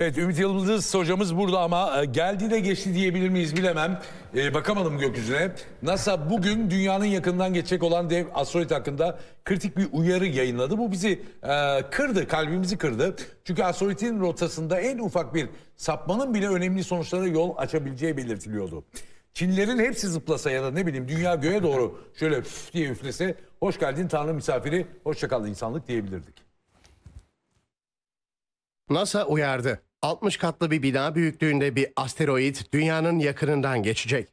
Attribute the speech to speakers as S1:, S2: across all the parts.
S1: Evet Ümit Yıldız hocamız burada ama e, geldi de geçti diyebilir miyiz bilemem. Ee, bakamadım gökyüzüne. NASA bugün dünyanın yakından geçecek olan dev asteroid hakkında kritik bir uyarı yayınladı. Bu bizi e, kırdı, kalbimizi kırdı. Çünkü asteroidin rotasında en ufak bir sapmanın bile önemli sonuçlara yol açabileceği belirtiliyordu. Çinlerin hepsi zıplasa ya da ne bileyim dünya göğe doğru şöyle üf diye üflese hoş geldin tanrı
S2: misafiri, hoşçakal insanlık diyebilirdik. NASA uyardı. 60 katlı bir bina büyüklüğünde bir asteroid dünyanın yakınından geçecek.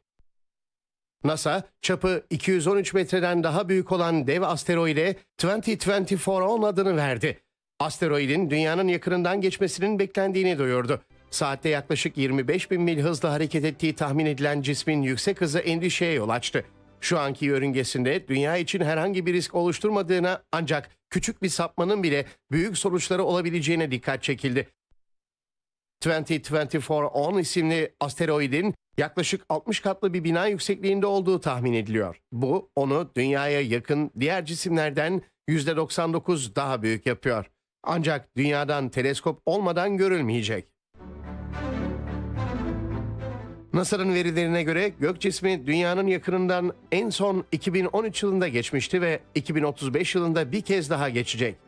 S2: NASA, çapı 213 metreden daha büyük olan dev asteroide 2024 adını verdi. Asteroidin dünyanın yakınından geçmesinin beklendiğini duyurdu. Saatte yaklaşık 25 bin mil hızla hareket ettiği tahmin edilen cismin yüksek hızı endişeye yol açtı. Şu anki yörüngesinde dünya için herhangi bir risk oluşturmadığına ancak küçük bir sapmanın bile büyük sonuçları olabileceğine dikkat çekildi. 2024 On isimli asteroidin yaklaşık 60 katlı bir bina yüksekliğinde olduğu tahmin ediliyor. Bu onu dünyaya yakın diğer cisimlerden %99 daha büyük yapıyor. Ancak dünyadan teleskop olmadan görülmeyecek. NASA'nın verilerine göre gök cismi dünyanın yakınından en son 2013 yılında geçmişti ve 2035 yılında bir kez daha geçecek.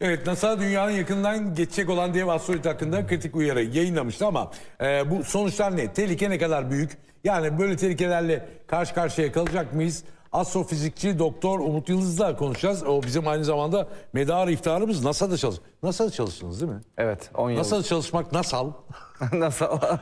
S2: Evet NASA dünyanın
S1: yakından geçecek olan dev asteroid hakkında kritik uyarı yayınlamıştı ama e, bu sonuçlar ne? Tehlike ne kadar büyük? Yani böyle tehlikelerle karşı karşıya kalacak mıyız? astrofizikçi doktor Umut Yıldız'la konuşacağız. O bizim aynı zamanda medar iftarımız NASA'da çalış. NASA'da çalıştınız değil mi? Evet 10 yıl. NASA'da çalışmak nasıl? nasıl?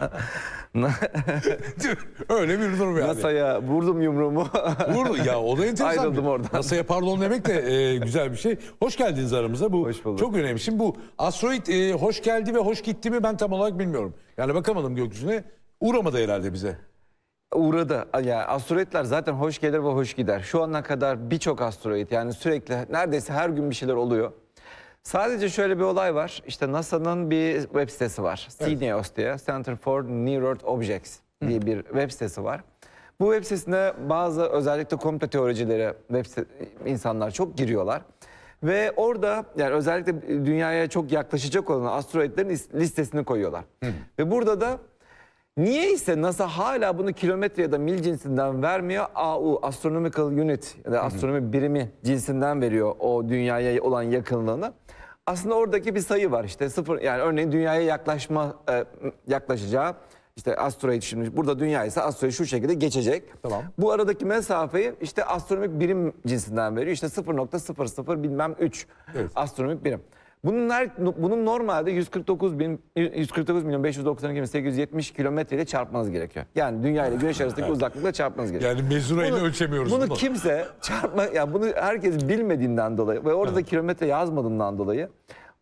S1: Öyle bir durum yani. NASA'ya vurdum yumruğumu. Vurdu ya o da enteresan. Ayrıldım oradan. NASA'ya pardon demek de e, güzel bir şey. Hoş geldiniz aramıza. Bu hoş bulduk. çok önemli. Şimdi bu asteroid e, hoş geldi ve hoş gitti mi ben tam olarak bilmiyorum. Yani bakamadım gökyüzüne. Uğramadı herhalde bize uğradı. Yani asteroidler zaten hoş gelir ve hoş gider. Şu ana
S3: kadar birçok asteroid yani sürekli neredeyse her gün bir şeyler oluyor. Sadece şöyle bir olay var. İşte NASA'nın bir web sitesi var. Evet. CNEOS diye. Center for Near Earth Objects diye bir web sitesi var. Bu web sitesine bazı özellikle komplo teoricileri web insanlar çok giriyorlar. Ve orada yani özellikle dünyaya çok yaklaşacak olan asteroidlerin listesini koyuyorlar. Hı. Ve burada da Niye ise NASA hala bunu kilometre ya da mil cinsinden vermiyor. AU Astronomical Unit ya da astronomi birimi cinsinden veriyor o dünyaya olan yakınlığını. Aslında oradaki bir sayı var işte sıfır yani örneğin dünyaya yaklaşma e, yaklaşacağı işte asteroid şimdi burada dünya ise asteroid şu şekilde geçecek. Tamam. Bu aradaki mesafeyi işte astronomik birim cinsinden veriyor. işte 0.00 bilmem 3 evet. astronomik birim. Bunlar bunun normalde 149 bin 149 milyon 592 bin 870 kilometreyle çarpmanız gerekiyor. Yani dünya ile güneş arasındaki uzaklıkla çarpmanız gerekiyor. Yani mezura ile ölçemiyoruz. Bunu, bunu kimse çarpma yani bunu herkes bilmediğinden dolayı ve orada kilometre yazmadığından dolayı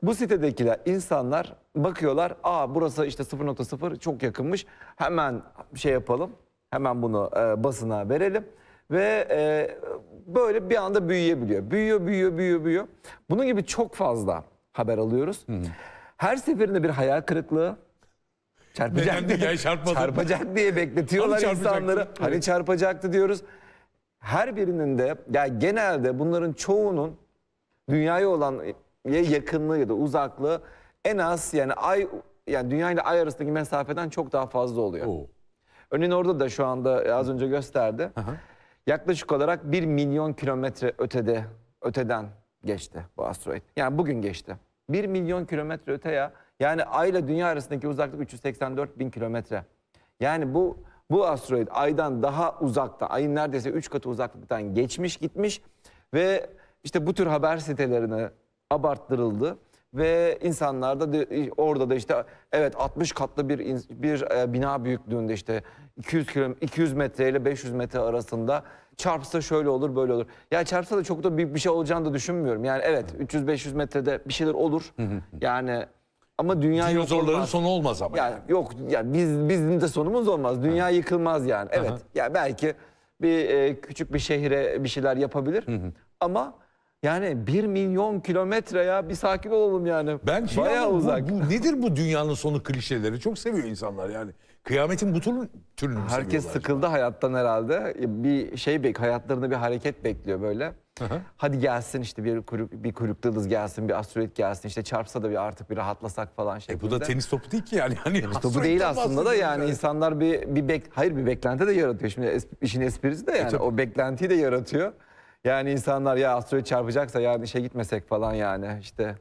S3: bu sitedekiler insanlar bakıyorlar. Aa burası işte 0.0 çok yakınmış. Hemen şey yapalım. Hemen bunu e, basına verelim ve e, böyle bir anda büyüyebiliyor. Büyüyor, büyüyor, büyüyor, büyüyor. Bunun gibi çok fazla haber alıyoruz. Hı. Her seferinde bir hayal kırıklığı. Çarpacak diye, çarpacak diye bekletiyorlar hani insanları. Hani çarpacaktı diyoruz. Her birinin de yani genelde bunların çoğunun dünyaya olan ya yakınlığı ya da uzaklığı en az yani ay yani dünya ile ay arasındaki mesafeden çok daha fazla oluyor. Oo. Örneğin orada da şu anda az önce gösterdi. Aha. Yaklaşık olarak 1 milyon kilometre ötede öteden geçti bu asteroid. Yani bugün geçti. 1 milyon kilometre öteye yani ayla Dünya arasındaki uzaklık 384 bin kilometre. Yani bu bu asteroid Ay'dan daha uzakta, Ay'ın neredeyse 3 katı uzaklıktan geçmiş gitmiş ve işte bu tür haber sitelerine abarttırıldı. Ve insanlar da orada da işte evet 60 katlı bir bir e, bina büyüklüğünde işte 200 km 200 metre ile 500 metre arasında çarpsa şöyle olur böyle olur. Ya çarpsa da çok da büyük bir şey olacağını da düşünmüyorum. Yani evet 300-500 metrede bir şeyler olur. yani ama dünya Dinozorların sonu olmaz ama. Yani, yani. yok yani biz bizim de sonumuz olmaz. Dünya yıkılmaz yani. Evet. ya yani belki bir e, küçük bir şehire bir şeyler
S1: yapabilir. Ama yani 1 milyon kilometre ya bir sakin olalım yani. Ben şey Bayağı anladım, uzak. Bu, bu nedir bu dünyanın sonu klişeleri? Çok seviyor insanlar yani. Kıyametin bu türlü, türünü Herkes sıkıldı acaba? hayattan herhalde. Bir şey bek hayatlarında bir hareket
S3: bekliyor böyle. Aha. Hadi gelsin işte bir kuyruk, bir kuyruklu yıldız gelsin, bir asteroid gelsin. işte çarpsa da bir artık bir rahatlasak falan E bu da tenis topu değil ki yani. yani Tenis topu değil aslında da yani insanlar bir bir bek hayır bir beklenti de yaratıyor şimdi es- işin esprisi de e yani o beklentiyi de yaratıyor. Yani insanlar ya asteroid çarpacaksa yani işe gitmesek falan yani işte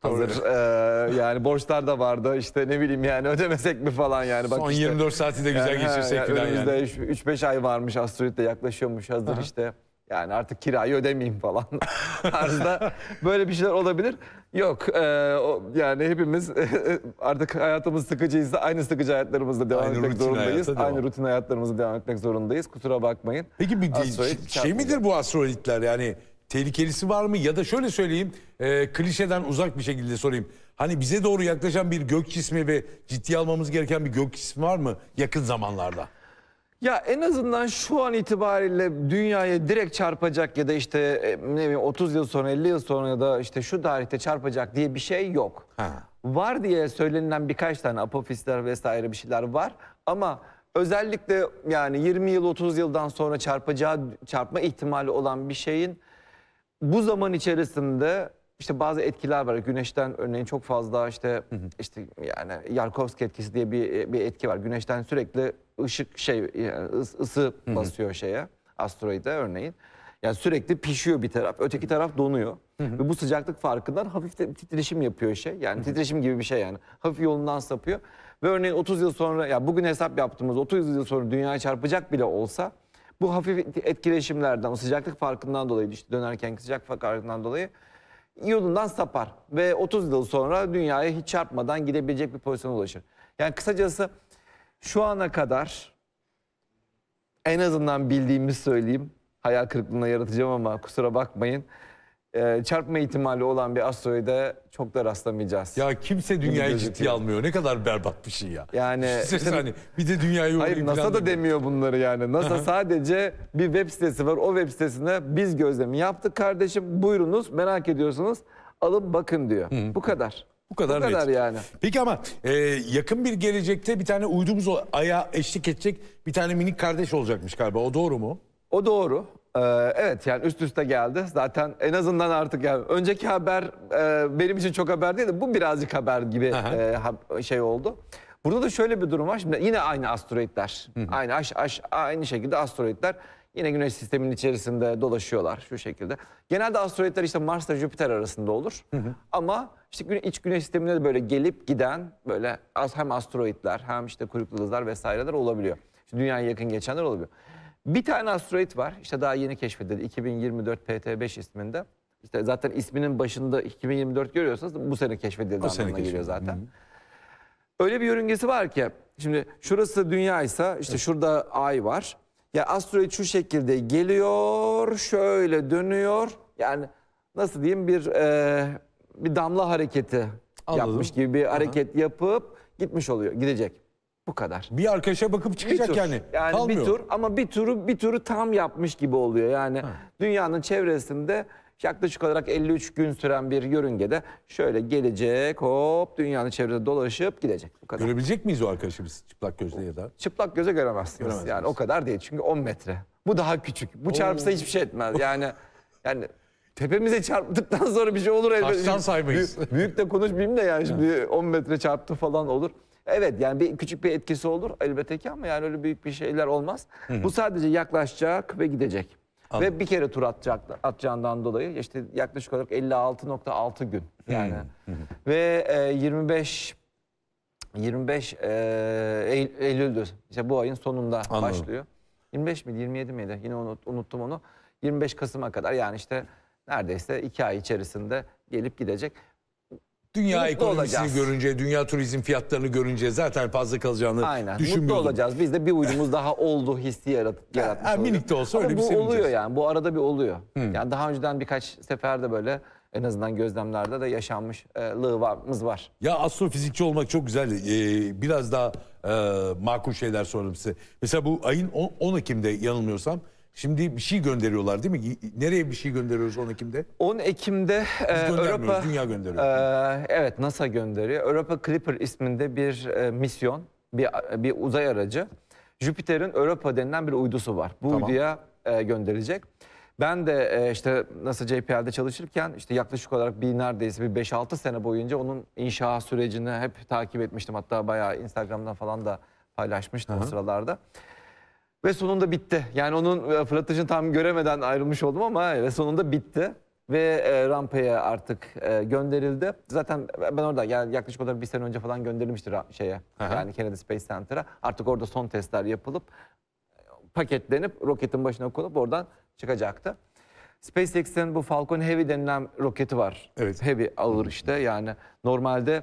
S3: hazır e, yani borçlar da vardı işte ne bileyim yani ödemesek mi falan yani. Bak Son işte, 24 saati de güzel yani, geçirsek yani, falan yani. Önümüzde 3-5 ay varmış asteroid de yaklaşıyormuş hazır Aha. işte. Yani artık kirayı ödemeyeyim falan tarzda böyle bir şeyler olabilir. Yok e, o, yani hepimiz e, artık hayatımız sıkıcıysa aynı sıkıcı hayatlarımızla devam Aynı etmek zorundayız. devam. Aynı rutin hayatlarımızla devam etmek zorundayız. Kusura bakmayın.
S1: Peki bir Asteroid şey, şey midir bu asteroidler yani tehlikelisi var mı ya da şöyle söyleyeyim e, klişeden uzak bir şekilde sorayım. Hani bize doğru yaklaşan bir gök cismi ve ciddiye almamız gereken bir gök cismi var mı yakın zamanlarda?
S3: Ya en azından şu an itibariyle dünyaya direkt çarpacak ya da işte e, ne bileyim 30 yıl sonra 50 yıl sonra ya da işte şu tarihte çarpacak diye bir şey yok. Ha. Var diye söylenilen birkaç tane apofisler vesaire bir şeyler var ama özellikle yani 20 yıl 30 yıldan sonra çarpacağı çarpma ihtimali olan bir şeyin bu zaman içerisinde işte bazı etkiler var. Güneşten örneğin çok fazla işte işte yani Yarkovski etkisi diye bir e, bir etki var. Güneşten sürekli ışık şey yani e, ısı basıyor şeye asteroide örneğin. Yani sürekli pişiyor bir taraf, öteki taraf donuyor. Ve bu sıcaklık farkından hafif titreşim yapıyor şey. Yani titreşim gibi bir şey yani. Hafif yolundan sapıyor. Ve örneğin 30 yıl sonra ya bugün hesap yaptığımız 30 yıl sonra dünyaya çarpacak bile olsa bu hafif etkileşimlerden, o sıcaklık farkından dolayı işte dönerkenki sıcaklık farkından dolayı yolundan sapar ve 30 yıl sonra dünyaya hiç çarpmadan gidebilecek bir pozisyona ulaşır. Yani kısacası şu ana kadar en azından bildiğimi söyleyeyim. Hayal kırıklığına yaratacağım ama kusura bakmayın. Ee, çarpma ihtimali olan bir asteroide çok da rastlamayacağız.
S1: Ya kimse dünyayı gözüküyor. ciddiye almıyor. Ne kadar berbat bir şey ya. Yani Düşünsene hani bir de dünyayı
S3: Hayır NASA da demiyor bunları yani. NASA sadece bir web sitesi var. O web sitesinde biz gözlemi yaptık kardeşim. Buyurunuz merak ediyorsunuz. alıp bakın diyor. Bu kadar.
S1: Bu kadar, Bu kadar net. yani. Peki ama e, yakın bir gelecekte bir tane uydumuz aya eşlik edecek bir tane minik kardeş olacakmış galiba. O doğru mu? O doğru. Ee, evet yani
S3: üst üste geldi. Zaten en azından artık yani önceki haber e, benim için çok haber değil de bu birazcık haber gibi e, şey oldu. Burada da şöyle bir durum var. Şimdi yine aynı asteroidler. Hı hı. Aynı aş, aş aynı şekilde asteroidler Yine güneş sisteminin içerisinde dolaşıyorlar şu şekilde. Genelde asteroidler işte Mars'la Jüpiter arasında olur. Hı hı. Ama işte güne, iç güneş sistemine de böyle gelip giden böyle az hem asteroidler hem işte kuyruklu yıldızlar vesaireler olabiliyor. İşte dünyaya yakın geçenler olabiliyor. Bir tane asteroid var. işte daha yeni keşfedildi. 2024 PT5 isminde. İşte zaten isminin başında 2024 görüyorsanız bu sene keşfedildi o sene geliyor zaten. Hı hı. Öyle bir yörüngesi var ki şimdi şurası dünya ise işte evet. şurada ay var. Ya asteroid şu şekilde geliyor, şöyle dönüyor. Yani nasıl diyeyim bir e, bir damla hareketi Anladım. yapmış gibi bir hareket yapıp gitmiş oluyor, gidecek. Bu kadar. Bir arkadaşa bakıp Bir çıkacak tur. yani. Yani Kalmıyor. bir tur ama bir turu bir turu tam yapmış gibi oluyor. Yani dünyanın çevresinde Yaklaşık olarak 53 gün süren bir yörüngede şöyle gelecek hop dünyanın çevresinde dolaşıp gidecek. Bu kadar. Görebilecek miyiz o arkadaşımız
S1: çıplak gözle ya
S3: da? Çıplak göze göremezsiniz. göremezsiniz. Yani o kadar değil çünkü 10 metre. Bu daha küçük. Bu çarpsa hiçbir şey etmez. Yani yani tepemize çarptıktan sonra bir şey olur elbette. Taştan saymayız. Büyük, büyük de konuşmayayım da yani şimdi 10 metre çarptı falan olur. Evet yani bir küçük bir etkisi olur elbette ki ama yani öyle büyük bir şeyler olmaz. Hı hı. Bu sadece yaklaşacak ve gidecek. Anladım. Ve bir kere tur atacak, atacağından dolayı işte yaklaşık olarak 56.6 gün hmm. yani. Ve e, 25 25 e, Eylül, Eylül'dü. İşte bu ayın sonunda Anladım. başlıyor. 25 miydi 27 miydi yine unut, unuttum onu. 25 Kasım'a kadar yani işte neredeyse iki ay içerisinde gelip gidecek.
S1: Dünya mutlu ekonomisini olacağız. görünce, dünya turizm fiyatlarını görünce zaten fazla kalacağını Aynen. Mutlu olacağız.
S3: Biz de bir uyumuz daha oldu
S1: hissi yarat yaratmış Ha, olacağız. minik de olsa Ama öyle bir bu şey oluyor yani. Bu arada bir oluyor.
S3: Yani daha önceden birkaç seferde böyle en azından gözlemlerde de yaşanmışlığımız e, var.
S1: Ya astrofizikçi olmak çok güzel. Ee, biraz daha e, makul şeyler soralım size. Mesela bu ayın on- 10 Ekim'de yanılmıyorsam Şimdi bir şey gönderiyorlar değil mi? Nereye bir şey gönderiyoruz 10 Ekim'de? 10 Ekim'de Biz e, Avrupa dünya gönderiyor.
S3: E, evet NASA gönderiyor. Europa Clipper isminde bir e, misyon, bir bir uzay aracı. Jüpiter'in Europa denilen bir uydusu var. Bu tamam. uyduya e, gönderecek. Ben de e, işte NASA JPL'de çalışırken işte yaklaşık olarak bir neredeyse bir 5-6 sene boyunca onun inşa sürecini hep takip etmiştim. Hatta bayağı Instagram'dan falan da paylaşmıştım Hı -hı. o sıralarda. Ve sonunda bitti. Yani onun e, fırlatıcını tam göremeden ayrılmış oldum ama ve sonunda bitti. Ve e, rampaya artık e, gönderildi. Zaten ben orada yani yaklaşık olarak bir sene önce falan gönderilmiştir şeye. Aha. Yani Kennedy Space Center'a. Artık orada son testler yapılıp e, paketlenip roketin başına konup oradan çıkacaktı. SpaceX'in bu Falcon Heavy denilen roketi var. Evet. Heavy alır işte yani normalde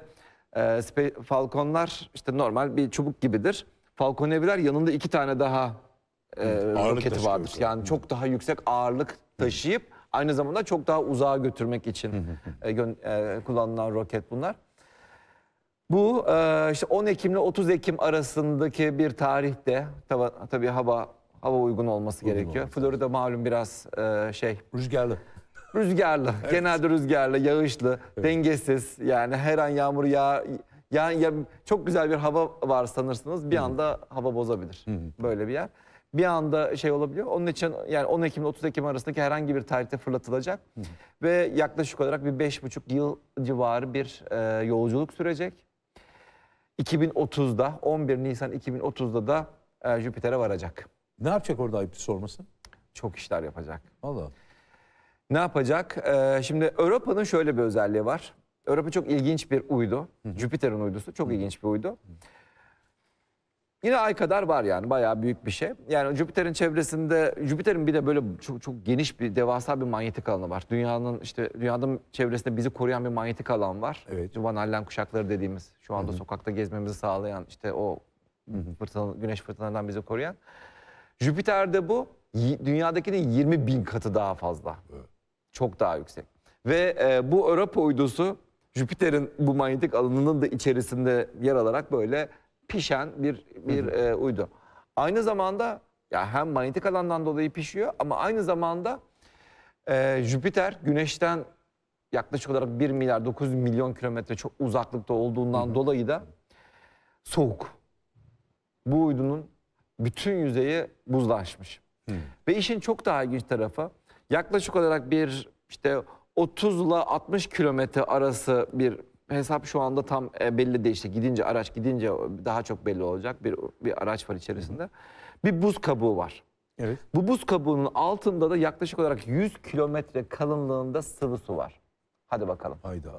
S3: e, Falcon'lar işte normal bir çubuk gibidir. Falcon Heavy'ler yanında iki tane daha e, roketi vardır. Yani çok daha yüksek ağırlık taşıyıp aynı zamanda çok daha uzağa götürmek için e, gön- e, kullanılan roket bunlar. Bu e, işte 10 Ekim ile 30 Ekim arasındaki bir tarihte tabi tabii hava hava uygun olması gerekiyor. Florida malum biraz e, şey Rüzgarlı. Rüzgarlı. Genelde rüzgarlı, yağışlı, dengesiz. Yani her an yağmur yağ yani ya çok güzel bir hava var sanırsınız bir anda hava bozabilir böyle bir yer. Bir anda şey olabiliyor. Onun için yani 10 Ekim ile 30 Ekim arasındaki herhangi bir tarihte fırlatılacak. Ve yaklaşık olarak bir 5,5 yıl civarı bir e, yolculuk sürecek. 2030'da 11 Nisan 2030'da da e, Jüpiter'e varacak. Ne yapacak orada ayıp sorması? Çok işler yapacak. Allah. Ne yapacak? Ee, şimdi Avrupa'nın şöyle bir özelliği var. Europa çok ilginç bir uydu. Jüpiter'in uydusu çok ilginç bir uydu. Yine ay kadar var yani bayağı büyük bir şey. Yani Jüpiter'in çevresinde Jüpiter'in bir de böyle çok, çok geniş bir devasa bir manyetik alanı var. Dünyanın işte dünyanın çevresinde bizi koruyan bir manyetik alan var. Evet. Van Allen kuşakları dediğimiz şu anda Hı-hı. sokakta gezmemizi sağlayan işte o hı fırtına, güneş fırtınalarından bizi koruyan. Jüpiter'de bu dünyadakinin 20 bin katı daha fazla. Evet. Çok daha yüksek. Ve e, bu Europa uydusu Jüpiter'in bu manyetik alanının da içerisinde yer alarak böyle pişen bir bir hı hı. E, uydu. Aynı zamanda ya hem manyetik alandan dolayı pişiyor ama aynı zamanda e, Jüpiter Güneş'ten yaklaşık olarak 1 milyar 900 milyon kilometre çok uzaklıkta olduğundan hı hı. dolayı da soğuk. Bu uydunun bütün yüzeyi buzlaşmış. Hı. Ve işin çok daha ilginç tarafı yaklaşık olarak bir işte 30 ile 60 kilometre arası bir hesap şu anda tam e, belli değil İşte gidince araç gidince daha çok belli olacak bir bir araç var içerisinde. Bir buz kabuğu var. Evet. Bu buz kabuğunun altında da yaklaşık olarak 100 kilometre kalınlığında sıvı su var. Hadi bakalım. Hayda.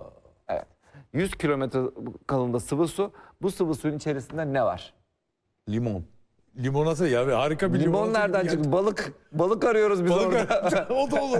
S3: Evet. 100 kilometre kalınlığında sıvı su. Bu sıvı suyun içerisinde ne var? Limon.
S1: Limonata ya harika bir Limon nereden çıktı? Balık balık arıyoruz biz Balık orada. o da olur.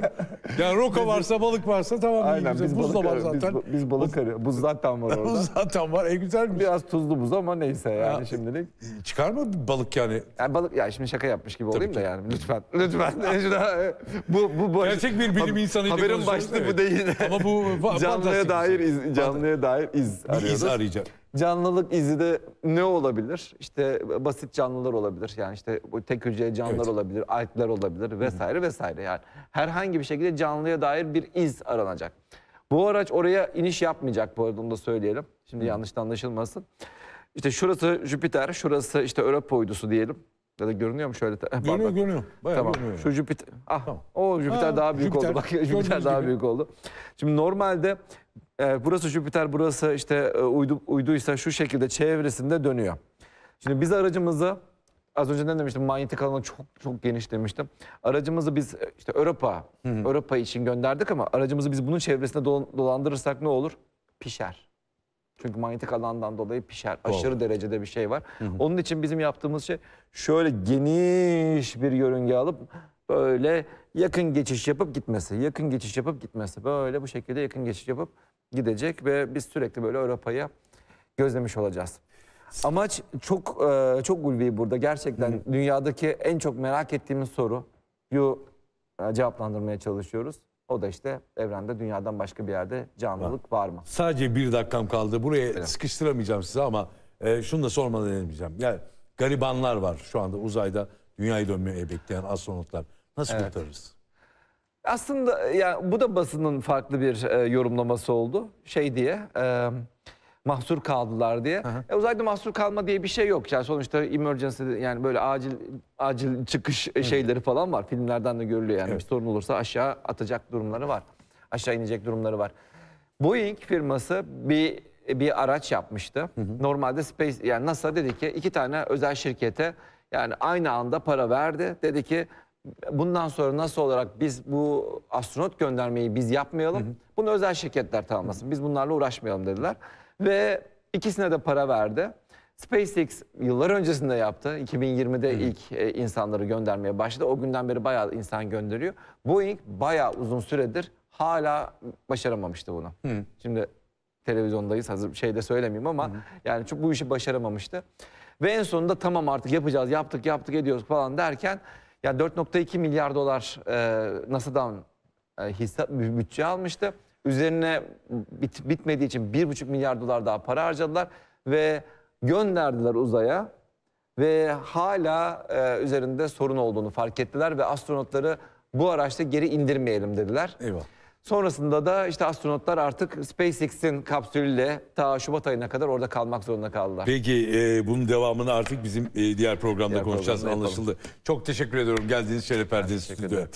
S1: Yani roka varsa balık varsa tamam. Aynen biz buz balık, da var zaten. Biz, biz balık arıyoruz. Buz zaten var orada. buz zaten var. E güzel Biraz tuzlu buz ama neyse yani ya, şimdilik. E, çıkar mı balık yani? yani? Balık ya şimdi şaka yapmış gibi olayım da yani lütfen. Lütfen. E, bu bu boş.
S3: Gerçek bir bilim insanı Haberin başlığı bu değil. Ama bu şey. canlıya dair iz, canlıya dair
S1: iz arıyoruz. Bir iz arayacağım.
S3: Canlılık izi de ne olabilir? İşte basit canlılar olabilir. Yani işte bu tek hücre canlılar evet. olabilir, algler olabilir vesaire vesaire. Yani herhangi bir şekilde canlıya dair bir iz aranacak. Bu araç oraya iniş yapmayacak bu arada onu da söyleyelim. Şimdi Hı. yanlış anlaşılmasın. İşte şurası Jüpiter, şurası işte Europa uydusu diyelim. Ya da görünüyor mu şöyle? Görünüyor, görünüyor. Bayağı tamam. görünüyor. Şu Jüpiter. Ah, tamam. o Jüpiter ha, daha büyük Jüpiter, oldu. Bak Jüpiter daha gibi. büyük oldu. Şimdi normalde e, burası Jüpiter, burası işte e, uydu, uyduysa şu şekilde çevresinde dönüyor. Şimdi biz aracımızı az önce ne demiştim manyetik alanı çok çok geniş demiştim. Aracımızı biz e, işte Avrupa, Europa için gönderdik ama aracımızı biz bunun çevresinde dolandırırsak ne olur? Pişer. Çünkü manyetik alandan dolayı pişer. Aşırı derecede bir şey var. Onun için bizim yaptığımız şey şöyle geniş bir yörünge alıp böyle yakın geçiş yapıp gitmesi, yakın geçiş yapıp gitmesi. Böyle bu şekilde yakın geçiş yapıp gidecek ve biz sürekli böyle Avrupa'yı gözlemiş olacağız. Amaç çok e, çok ulvi burada. Gerçekten Hı. dünyadaki en çok merak ettiğimiz soruyu e, cevaplandırmaya çalışıyoruz. O da işte evrende dünyadan başka bir yerde canlılık var mı?
S1: Sadece bir dakikam kaldı. Buraya evet. sıkıştıramayacağım size ama e, şunu da sormadan edemeyeceğim. Yani garibanlar var şu anda uzayda dünyayı dönmeye bekleyen astronotlar. Nasıl evet. kurtarırız?
S3: Aslında e, ya yani bu da basının farklı bir e, yorumlaması oldu. Şey diye e, mahsur kaldılar diye. E, uzayda mahsur kalma diye bir şey yok. Yani sonuçta emergency yani böyle acil acil çıkış e, hı. şeyleri falan var. Filmlerden de görülüyor yani. Evet. Bir sorun olursa aşağı atacak durumları var. Aşağı inecek durumları var. Boeing firması bir bir araç yapmıştı. Hı hı. Normalde Space yani NASA dedi ki iki tane özel şirkete yani aynı anda para verdi. Dedi ki bundan sonra nasıl olarak biz bu astronot göndermeyi biz yapmayalım. Hı hı. Bunu özel şirketler tamamlasın. Biz bunlarla uğraşmayalım dediler. Ve ikisine de para verdi. SpaceX yıllar öncesinde yaptı. 2020'de hı hı. ilk e, insanları göndermeye başladı. O günden beri bayağı insan gönderiyor. Boeing bayağı uzun süredir hala başaramamıştı bunu. Hı. Şimdi televizyondayız hazır şeyde söylemeyeyim ama hı. yani çok bu işi başaramamıştı. Ve en sonunda tamam artık yapacağız yaptık yaptık ediyoruz falan derken ya 4.2 milyar dolar e, NASA'dan e, hisse, bütçe almıştı. Üzerine bit, bitmediği için 1.5 milyar dolar daha para harcadılar ve gönderdiler uzaya ve hala e, üzerinde sorun olduğunu fark ettiler ve astronotları bu araçta geri indirmeyelim dediler. Eyvallah. Sonrasında da işte astronotlar artık SpaceX'in kapsülüyle ta Şubat ayına kadar orada kalmak zorunda kaldılar. Peki
S1: e, bunun devamını artık bizim e, diğer programda diğer konuşacağız programda anlaşıldı. Yapalım. Çok teşekkür ediyorum geldiğiniz şeref verdiğiniz stüdyoya.